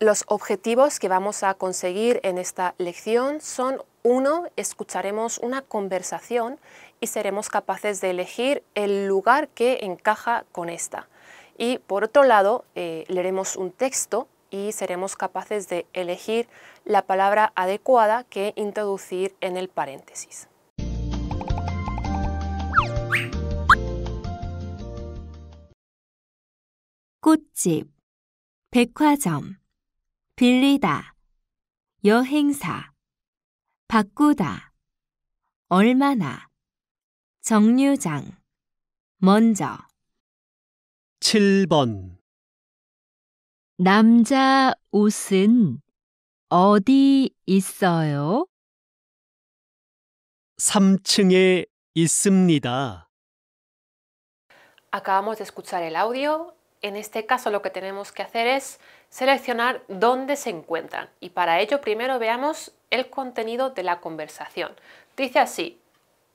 Los objetivos que vamos a conseguir en esta lección son, uno, escucharemos una conversación y seremos capaces de elegir el lugar que encaja con esta. Y por otro lado, eh, leeremos un texto y seremos capaces de elegir la palabra adecuada que introducir en el paréntesis. 빌리다, 여행사, 바꾸다, 얼마나, 정류장, 먼저. 7번 남자 옷은 어디 있어요? 3층에 있습니다. Acabamos de escuchar el audio. En este caso lo que tenemos que hacer es seleccionar dónde se encuentran y para ello primero veamos el contenido de la conversación. Dice así,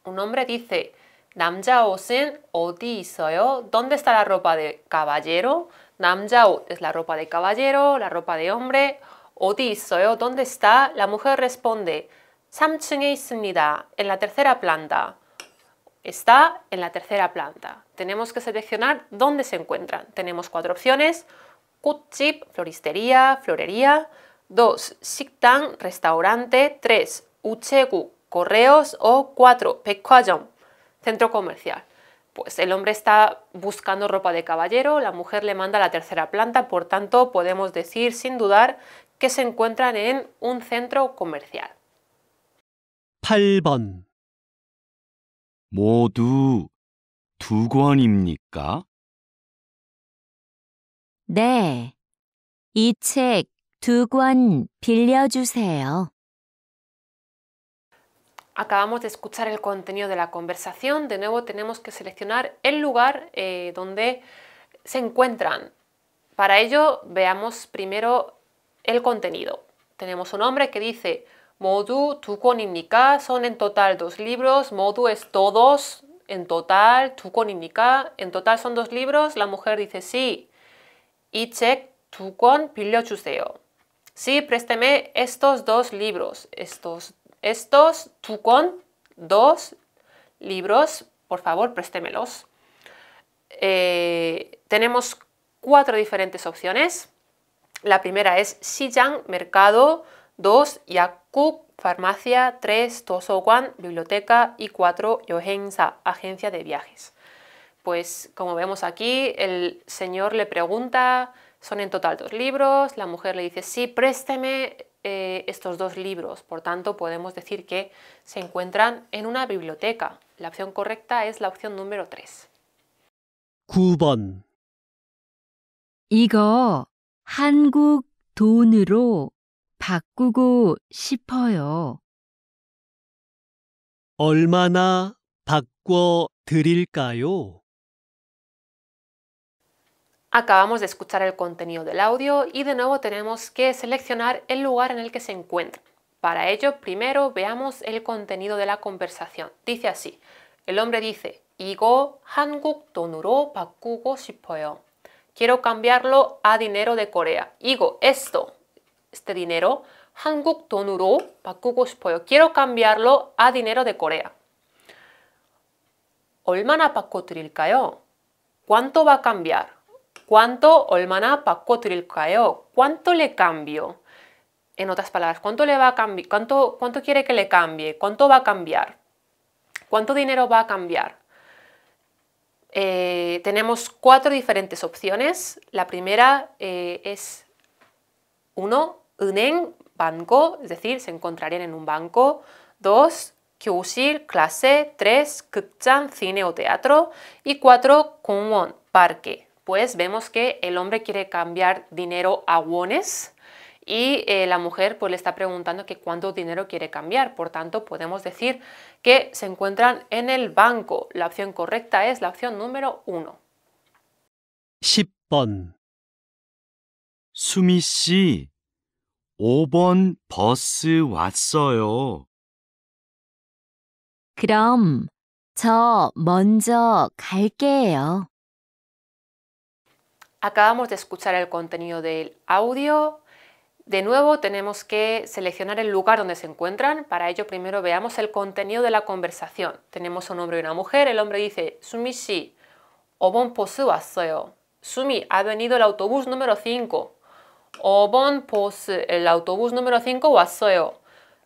un hombre dice, 남자 어디 있어요? ¿Dónde está la ropa de caballero? nam es la ropa de caballero, la ropa de hombre. 어디 ¿Dónde está? La mujer responde, 3 있습니다. En la tercera planta. Está en la tercera planta. Tenemos que seleccionar dónde se encuentran. Tenemos cuatro opciones. Chip, floristería, florería. 2. 식당, restaurante. 3. Uchegu, correos. O 4. Pekwajong, centro comercial. Pues el hombre está buscando ropa de caballero, la mujer le manda la tercera planta, por tanto podemos decir sin dudar que se encuentran en un centro comercial. 8번 네. Acabamos de escuchar el contenido de la conversación. De nuevo tenemos que seleccionar el lugar eh, donde se encuentran. Para ello veamos primero el contenido. Tenemos un hombre que dice Modu, con indica son en total dos libros. Modu es todos en total, con indica. en total son dos libros. La mujer dice sí check tu 두권 chuseo. Sí, présteme estos dos libros. Estos, estos con dos libros, por favor, préstemelos. Eh, tenemos cuatro diferentes opciones. La primera es Xiyang, mercado. 2. Yakuk, farmacia. 3. Tosoguan, biblioteca. Y 4. Yohensa, agencia de viajes. Pues como vemos aquí, el señor le pregunta, son en total dos libros, la mujer le dice, sí, présteme eh, estos dos libros, por tanto podemos decir que se encuentran en una biblioteca. La opción correcta es la opción número 3. 9 이거 한국 돈으로 바꾸고 싶어요. Acabamos de escuchar el contenido del audio y de nuevo tenemos que seleccionar el lugar en el que se encuentra. Para ello, primero veamos el contenido de la conversación. Dice así, el hombre dice, "Igo hanguk donuro Quiero cambiarlo a dinero de Corea. Igo, esto, este dinero, hanguk donuro Quiero cambiarlo a dinero de Corea. Olmana ¿Cuánto va a cambiar? ¿Cuánto olmana pacotril ¿Cuánto le cambio? En otras palabras, ¿cuánto, le va a ¿Cuánto, quiere que le cambie? ¿Cuánto va a cambiar? ¿Cuánto dinero va a cambiar? Eh, tenemos cuatro diferentes opciones. La primera eh, es uno, unen banco, es decir, se encontrarían en un banco. Dos, kyushir, clase. Tres, 극장, cine o teatro. Y cuatro, 공원, parque pues vemos que el hombre quiere cambiar dinero a wones y eh, la mujer pues, le está preguntando que cuánto dinero quiere cambiar. Por tanto, podemos decir que se encuentran en el banco. La opción correcta es la opción número uno. 10 Acabamos de escuchar el contenido del audio. De nuevo tenemos que seleccionar el lugar donde se encuentran. Para ello primero veamos el contenido de la conversación. Tenemos un hombre y una mujer. El hombre dice, Sumi shi, obon posu aseo. Sumi, ha venido el autobús número 5. Obon el autobús número 5 aseo.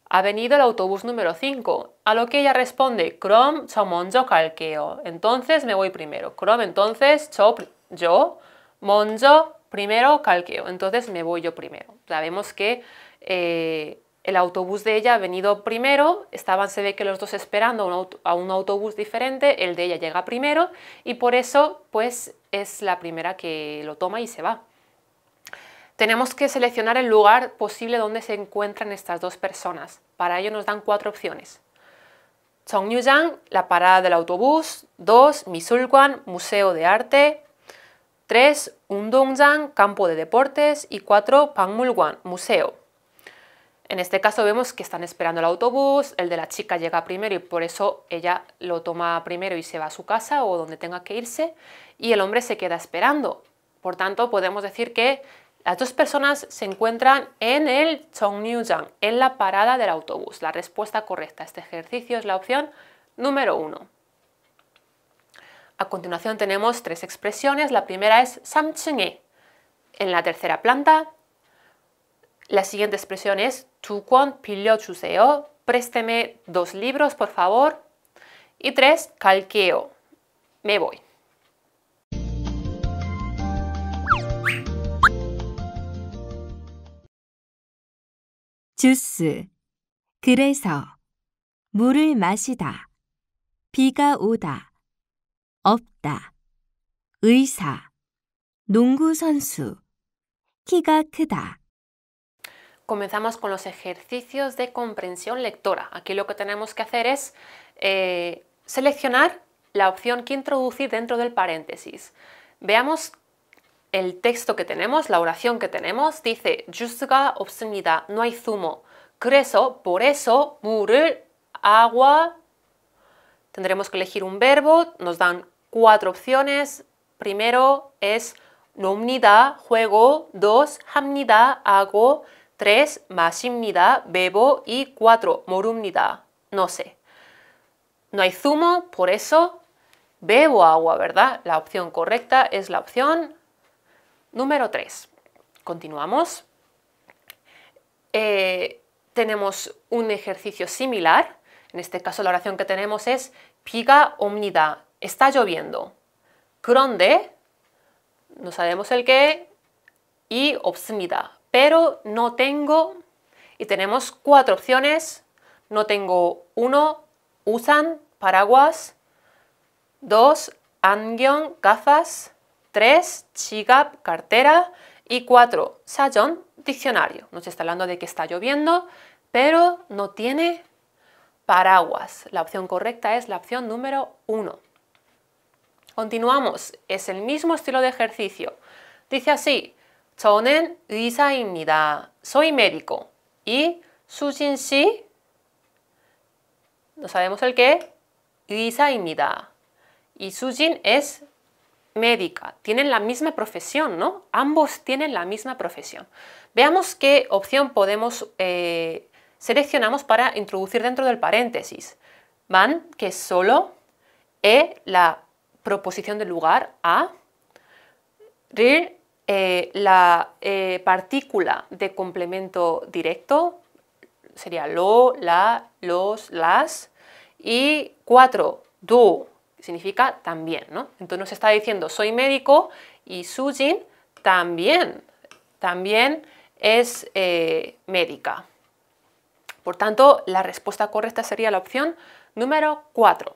Ha venido el autobús número 5. A lo que ella responde, Chrome chomonjo calqueo. Entonces me voy primero. Chrome entonces, chop yo. Monzo primero, Calqueo. Entonces me voy yo primero. Sabemos que eh, el autobús de ella ha venido primero, estaban, se ve que los dos esperando a un autobús diferente, el de ella llega primero y por eso pues es la primera que lo toma y se va. Tenemos que seleccionar el lugar posible donde se encuentran estas dos personas. Para ello nos dan cuatro opciones. Songyujang, la parada del autobús. 2. Misulguan, museo de arte. 3. Undongjang, campo de deportes. Y 4. pangmulguan museo. En este caso vemos que están esperando el autobús, el de la chica llega primero y por eso ella lo toma primero y se va a su casa o donde tenga que irse y el hombre se queda esperando. Por tanto, podemos decir que las dos personas se encuentran en el Chongnyujang, en la parada del autobús. La respuesta correcta a este ejercicio es la opción número 1. A continuación tenemos tres expresiones. La primera es samchenge, en la tercera planta. La siguiente expresión es tukwon pillo chuseo, présteme dos libros, por favor. Y tres, calqueo, me voy. Juice. 그래서 물을 마시다. 비가 오다. Comenzamos con los ejercicios de comprensión lectora. Aquí lo que tenemos que hacer es eh, seleccionar la opción que introducir dentro del paréntesis. Veamos el texto que tenemos, la oración que tenemos. Dice, No hay zumo. eso, por eso, mur agua. Tendremos que elegir un verbo. Nos dan cuatro opciones. Primero es nomnida, juego, dos, hamnida, hago, tres, masimnida, bebo y cuatro, morumnida, no sé. No hay zumo, por eso bebo agua, ¿verdad? La opción correcta es la opción número tres. Continuamos. Eh, tenemos un ejercicio similar. En este caso la oración que tenemos es piga omnida, está lloviendo. 그런데 no sabemos el qué y obsmida, Pero no tengo y tenemos cuatro opciones. No tengo uno, usan paraguas. Dos, angion, gafas. Tres, chigap, cartera. Y cuatro, sayón, diccionario. Nos está hablando de que está lloviendo, pero no tiene paraguas. La opción correcta es la opción número uno. Continuamos. Es el mismo estilo de ejercicio. Dice así. 저는 Soy médico. Y Sujin no sabemos el qué, 의사입니다. Y Sujin es médica. Tienen la misma profesión, ¿no? Ambos tienen la misma profesión. Veamos qué opción podemos eh, seleccionamos para introducir dentro del paréntesis. Van que solo, e la proposición de lugar a, rir eh, la eh, partícula de complemento directo sería lo, la, los, las. Y cuatro, do, significa también, ¿no? Entonces nos está diciendo soy médico y Sujin también, también es eh, médica. Por tanto, la respuesta correcta sería la opción número 4.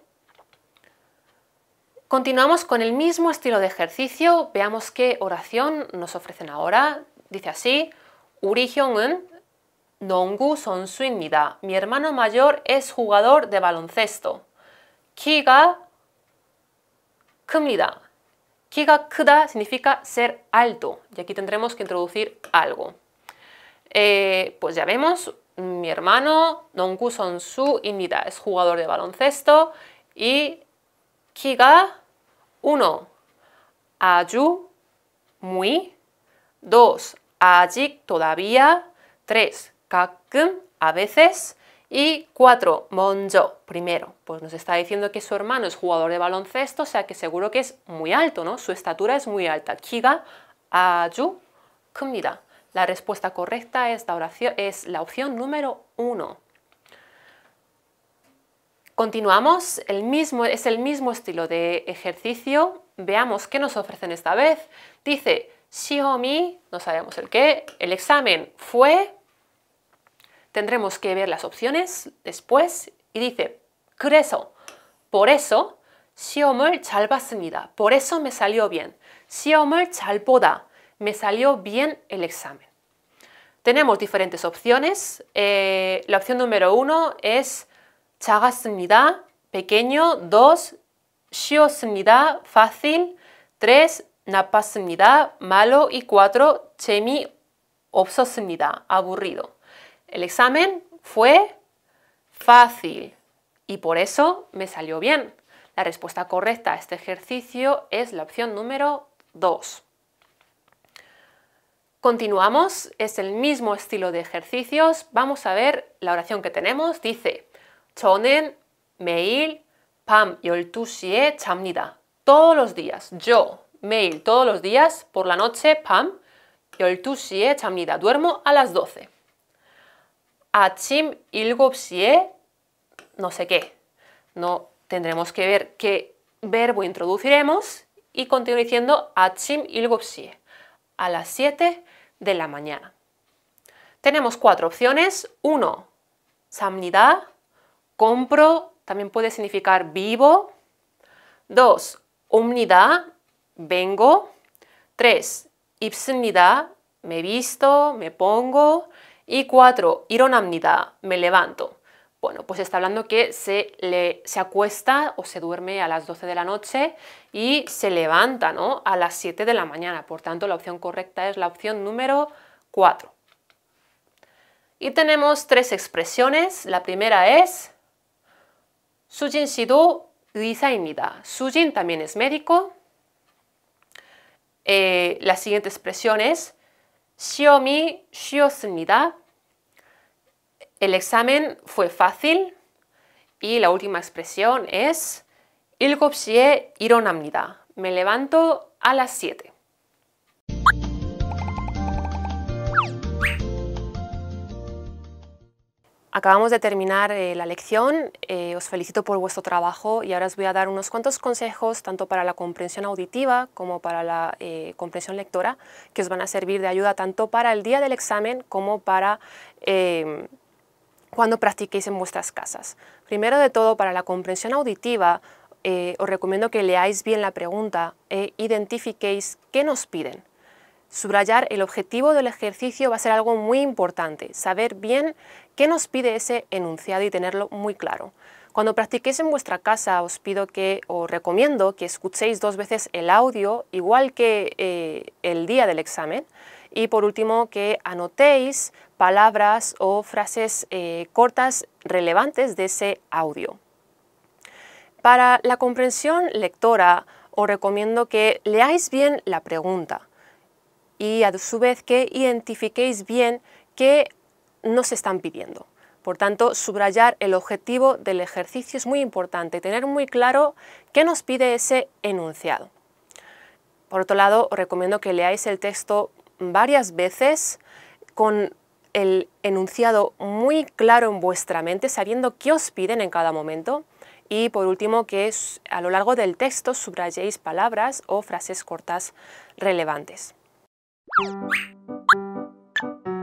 Continuamos con el mismo estilo de ejercicio, veamos qué oración nos ofrecen ahora. Dice así, Uri-hyon-un son su inida. Mi hermano mayor es jugador de baloncesto. Kiga kmida Kiga kda significa ser alto, y aquí tendremos que introducir algo. Eh, pues ya vemos, mi hermano Nongu su inida es jugador de baloncesto y Kiga 1. Ayu, muy. 2. Ajik, todavía. 3. 가끔, a veces. Y 4. Monjo, primero. Pues nos está diciendo que su hermano es jugador de baloncesto, o sea que seguro que es muy alto, ¿no? Su estatura es muy alta. Kiga, ayu, kumida. La respuesta correcta es la opción número 1. Continuamos, el mismo, es el mismo estilo de ejercicio. Veamos qué nos ofrecen esta vez. Dice Xiaomi, no sabemos el qué, el examen fue, tendremos que ver las opciones después, y dice, creso por eso, Xiaomi 잘 Por eso me salió bien. Xiaomi chalpoda, me salió bien el examen. Tenemos diferentes opciones. Eh, la opción número uno es 작았습니다. pequeño. 2. 쉬웠습니다. fácil. 3. 나빴습니다. malo. Y 4. nida, aburrido. El examen fue fácil y por eso me salió bien. La respuesta correcta a este ejercicio es la opción número 2. Continuamos, es el mismo estilo de ejercicios. Vamos a ver la oración que tenemos. Dice, 저는 매일 밤 12시에 chamnida Todos los días. Yo, mail todos los días, por la noche, pam, 12시에 chamnida Duermo a las 12. 아침 7시에 no sé qué. No tendremos que ver qué verbo introduciremos y continúo diciendo 아침 7시에. A las 7 de la mañana. Tenemos cuatro opciones. Uno, chamnida compro también puede significar vivo. Dos, omnidad, vengo. Tres, ipsnida, me visto, me pongo. Y cuatro, ironamnidad, me levanto. Bueno, pues está hablando que se, acuesta o se duerme a las 12 de la noche y se levanta a las 7 de la mañana. Por tanto, la opción correcta es la opción número 4. Y tenemos tres expresiones. La primera es 수진 씨도 의사입니다. Sujin también es médico. Eh, la siguiente expresión es 쉬웠습니다. El examen fue fácil. Y la última expresión es 7시에 일어납니다. Me levanto a las 7. Acabamos de terminar eh, la lección, eh, os felicito por vuestro trabajo y ahora os voy a dar unos cuantos consejos tanto para la comprensión auditiva como para la eh, comprensión lectora que os van a servir de ayuda tanto para el día del examen como para cuando practiquéis en vuestras casas. Primero de todo, para la comprensión auditiva, os recomiendo que leáis bien la pregunta e identifiquéis qué nos piden subrayar el objetivo del ejercicio va a ser algo muy importante, saber bien qué nos pide ese enunciado y tenerlo muy claro. Cuando practiquéis en vuestra casa os pido que, os recomiendo que escuchéis dos veces el audio, igual que eh, el día del examen, y por último que anotéis palabras o frases eh, cortas relevantes de ese audio. Para la comprensión lectora os recomiendo que leáis bien la pregunta, y a su vez que identifiquéis bien qué nos están pidiendo. Por tanto, subrayar el objetivo del ejercicio es muy importante, tener muy claro qué nos pide ese enunciado. Por otro lado, os recomiendo que leáis el texto varias veces con el enunciado muy claro en vuestra mente, sabiendo qué os piden en cada momento. Y por último, que a lo largo del texto subrayéis palabras o frases cortas relevantes. you